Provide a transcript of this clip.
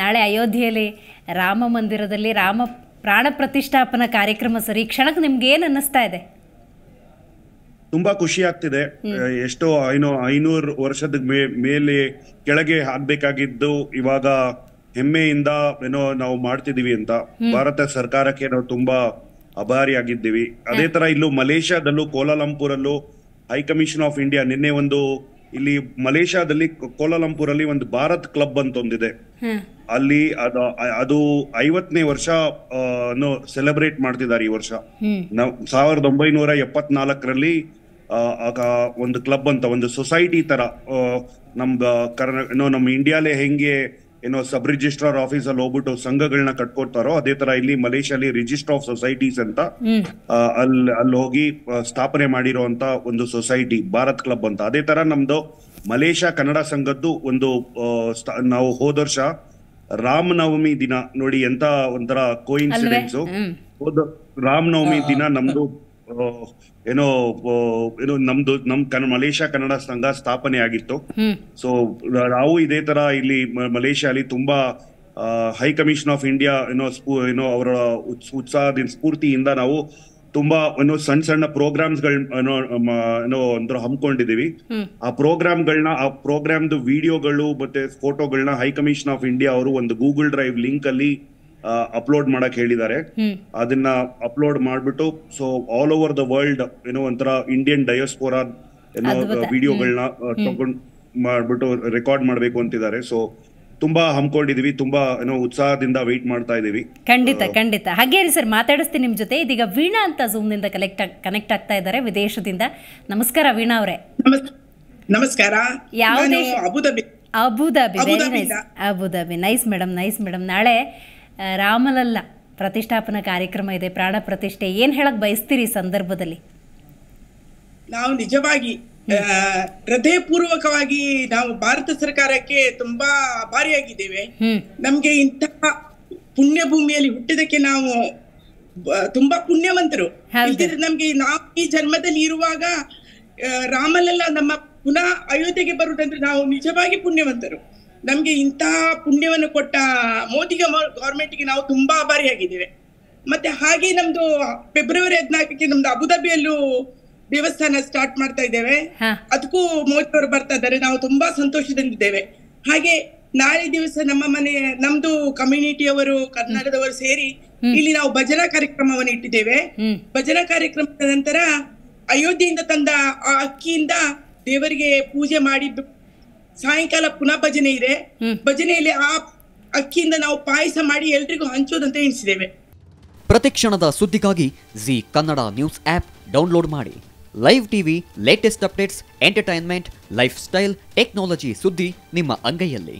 ನಾಳೆ ಅಯೋಧ್ಯೆಯಲ್ಲಿ ರಾಮ ಮಂದಿರದಲ್ಲಿ ರಾಮ ಪ್ರಾಣ ಪ್ರತಿಷ್ಠಾಪನಾ ಕಾರ್ಯಕ್ರಮ ಸರ್ ಈ ಕ್ಷಣಕ್ಕೆ ನಿಮ್ಗೆ ಏನು ಅನ್ನಿಸ್ತಾ ಇದೆ ತುಂಬಾ ಖುಷಿ ಆಗ್ತಿದೆ ಎಷ್ಟೋ ಐನೋ ಐನೂರು ವರ್ಷದ ಮೇಲೆ ಕೆಳಗೆ ಆಗ್ಬೇಕಾಗಿದ್ದು ಇವಾಗ ಹೆಮ್ಮೆಯಿಂದ ಏನೋ ನಾವು ಮಾಡ್ತಿದೀವಿ ಅಂತ ಭಾರತ ಸರ್ಕಾರಕ್ಕೆ ನಾವು ತುಂಬಾ ಆಗಿದ್ದೀವಿ ಅದೇ ತರ ಇಲ್ಲೂ ಮಲೇಷ್ಯಾದಲ್ಲೂ ಕೋಲಾಲಂಪುರಲ್ಲೂ ಹೈ ಕಮಿಷನ್ ಆಫ್ ಇಂಡಿಯಾ ನಿನ್ನೆ ಒಂದು ಇಲ್ಲಿ ಮಲೇಷ್ಯಾದಲ್ಲಿ ಕೋಲಾಲಂಪುರಲ್ಲಿ ಒಂದು ಭಾರತ್ ಕ್ಲಬ್ ಅಂತ ಒಂದಿದೆ ಅಲ್ಲಿ ಅದು ಐವತ್ತನೇ ವರ್ಷ ಸೆಲೆಬ್ರೇಟ್ ಮಾಡ್ತಿದ್ದಾರೆ ಈ ವರ್ಷ ಸಾವಿರದ ಒಂಬೈನೂರ ಎಪ್ಪತ್ನಾಲ್ಕರಲ್ಲಿ ಒಂದು ಕ್ಲಬ್ ಅಂತ ಒಂದು ಸೊಸೈಟಿ ತರ ನಮ್ದು ಕರ್ನಾ ನಮ್ಮ ಇಂಡಿಯಾಲೆ ಹೆಂಗೆ ಏನೋ ಸಬ್ ರಿಜಿಸ್ಟ್ರಾರ್ ಆಫೀಸ್ ಅಲ್ಲಿ ಹೋಗ್ಬಿಟ್ಟು ಸಂಘಗಳನ್ನ ಕಟ್ಕೊಡ್ತಾರೋ ಅದೇ ತರ ಇಲ್ಲಿ ಮಲೇಷ್ಯಾಲಿ ರಿಜಿಸ್ಟರ್ ಆಫ್ ಸೊಸೈಟೀಸ್ ಅಂತ ಅಲ್ಲಿ ಅಲ್ಲಿ ಹೋಗಿ ಸ್ಥಾಪನೆ ಮಾಡಿರುವಂತ ಒಂದು ಸೊಸೈಟಿ ಭಾರತ್ ಕ್ಲಬ್ ಅಂತ ಅದೇ ತರ ನಮ್ದು ಮಲೇಷ್ಯಾ ಕನ್ನಡ ಸಂಘದ್ದು ಒಂದು ನಾವು ಹೋದ ವರ್ಷ ರಾಮನವಮಿ ದಿನ ನೋಡಿ ಎಂತ ಒಂಥರ ಕೋಇನ್ಸಿಡೆನ್ಸ್ ಹೋದ ರಾಮನವಮಿ ದಿನ ನಮ್ದು ಏನೋ ಏನೋ ನಮ್ದು ನಮ್ ಕನ್ನಡ ಮಲೇಷ್ಯಾ ಕನ್ನಡ ಸಂಘ ಸ್ಥಾಪನೆ ಆಗಿತ್ತು ಸೊ ನಾವು ಇದೇ ತರ ಇಲ್ಲಿ ಮಲೇಷ್ಯಾಲಿ ತುಂಬಾ ಹೈ ಕಮಿಷನ್ ಆಫ್ ಇಂಡಿಯಾ ಏನೋ ಏನೋ ಅವರ ಉತ್ಸಾಹದಿಂದ ಸ್ಫೂರ್ತಿಯಿಂದ ನಾವು ತುಂಬಾ ಏನೋ ಸಣ್ಣ ಸಣ್ಣ ಪ್ರೋಗ್ರಾಮ್ಸ್ ಏನೋ ಏನೋ ಅಂದ್ರೆ ಹಮ್ಮಿಕೊಂಡಿದೀವಿ ಆ ಪ್ರೋಗ್ರಾಮ್ಗಳನ್ನ ಆ ಪ್ರೋಗ್ರಾಮ್ದು ವಿಡಿಯೋಗಳು ಮತ್ತೆ ಫೋಟೋಗಳನ್ನ ಹೈ ಕಮಿಷನ್ ಆಫ್ ಇಂಡಿಯಾ ಅವರು ಒಂದು ಗೂಗಲ್ ಡ್ರೈವ್ ಲಿಂಕ್ ಅಲ್ಲಿ ಅಪ್ಲೋಡ್ ಮಾಡಕ್ ಹೇಳಿದ್ದಾರೆ ಅದನ್ನ ಅಪ್ಲೋಡ್ ಮಾಡ್ಬಿಟ್ಟು so all over the world ಏನೋ ಒಂಥರ ಇಂಡಿಯನ್ ಡಯೋಸ್ಪೋರಾ ಏನೋ ವಿಡಿಯೋಗಳನ್ನ ತಗೊಂಡ್ ಮಾಡ್ಬಿಟ್ಟು ರೆಕಾರ್ಡ್ ಮಾಡ್ಬೇಕು ಅಂತಿದ್ದಾರೆ ಸೊ ತುಂಬಾ ಹಮ್ಮಿಕೊಂಡಿದೀವಿ ತುಂಬಾ ಏನೋ ಉತ್ಸಾಹದಿಂದ ವೆಯ್ಟ್ ಮಾಡ್ತಾ ಇದೀವಿ ಖಂಡಿತ ಖಂಡಿತ ಹಾಗೆ ಸರ್ ಮಾತಾಡಿಸ್ತೀನಿ ನಿಮ್ ಜೊತೆ ಇದೀಗ ವೀಣಾ ಅಂತ ಝೂಮ್ ನಿಂದ ಕನೆಕ್ಟ್ ಕನೆಕ್ಟ್ ಆಗ್ತಾ ಇದ್ದಾರೆ ವಿದೇಶದಿಂದ ನಮಸ್ಕಾರ ವೀಣಾ ಅವರೇ ನಮಸ್ಕಾರ ಯಾವ Abu Dhabi Abu Dhabi nice Abu Dhabi nice madam nice madam Ram Lalla ರಾಮಲಲ್ಲ ಪ್ರತಿಷ್ಠಾಪನಾ ಕಾರ್ಯಕ್ರಮ ಇದೆ ಪ್ರಾಣ ಪ್ರತಿಷ್ಠೆ ಏನ್ ಹೇಳಕ್ ಬಯಸ್ತೀರಿ ಸಂದರ್ಭದಲ್ಲಿ ನಾವು ನಿಜವಾಗಿ ಹೃದಯ ಪೂರ್ವಕವಾಗಿ ನಾವು ಭಾರತ ಸರ್ಕಾರಕ್ಕೆ ತುಂಬಾ ಭಾರಿಯಾಗಿದ್ದೇವೆ ನಮ್ಗೆ ಇಂತಹ ಪುಣ್ಯ ಭೂಮಿಯಲ್ಲಿ ಹುಟ್ಟಿದಕ್ಕೆ ನಾವು ತುಂಬಾ ಪುಣ್ಯವಂತರು ನಮ್ಗೆ ನಾವು ಈ ಜನ್ಮದಲ್ಲಿ ಇರುವಾಗ ರಾಮಲೆಲ್ಲ ನಮ್ಮ ಪುನಃ ಅಯೋಧ್ಯೆಗೆ ಬರುವುದಂದ್ರೆ ನಾವು ನಿಜವಾಗಿ ಪುಣ್ಯವಂತರು ನಮ್ಗೆ ಇಂತಹ ಪುಣ್ಯವನ್ನು ಕೊಟ್ಟ ಮೋದಿ ಗೆ ನಾವು ತುಂಬಾ ಅಭಾರಿಯಾಗಿದ್ದೇವೆ ಮತ್ತೆ ಹಾಗೆ ನಮ್ದು ಫೆಬ್ರವರಿ ಹದಿನಾಲ್ಕಕ್ಕೆ ನಮ್ದು ಅಬುದಾಬಿಯಲ್ಲೂ ದೇವಸ್ಥಾನ ಸ್ಟಾರ್ಟ್ ಮಾಡ್ತಾ ಇದ್ದೇವೆ ಅದಕ್ಕೂ ಮೋದಿ ಅವರು ಬರ್ತಾ ಇದ್ದಾರೆ ನಾವು ತುಂಬಾ ಸಂತೋಷದಲ್ಲಿದ್ದೇವೆ ಹಾಗೆ ನಾಳೆ ದಿವಸ ನಮ್ಮ ಮನೆ ನಮ್ದು ಅವರು ಕರ್ನಾಟಕದವರು ಸೇರಿ ಇಲ್ಲಿ ನಾವು ಭಜನಾ ಕಾರ್ಯಕ್ರಮವನ್ನು ಇಟ್ಟಿದ್ದೇವೆ ಭಜನಾ ಕಾರ್ಯಕ್ರಮದ ನಂತರ ಅಯೋಧ್ಯೆಯಿಂದ ತಂದ ಆ ಅಕ್ಕಿಯಿಂದ ದೇವರಿಗೆ ಪೂಜೆ ಮಾಡಿ ಸಾಯಂಕಾಲ ಪುನಃ ಭಜನೆ ಇದೆ ಭಜನೆಯಲ್ಲಿ ಆ ಅಕ್ಕಿಯಿಂದ ನಾವು ಪಾಯಸ ಮಾಡಿ ಎಲ್ರಿಗೂ ಹಂಚೋದಂತ ಎಣಿಸಿದ್ದೇವೆ ಕ್ಷಣದ ಸುದ್ದಿಗಾಗಿ Zee Kannada news app download ಮಾಡಿ live TV latest updates entertainment lifestyle technology ಸುದ್ದಿ ನಿಮ್ಮ ಅಂಗೈಯಲ್ಲಿ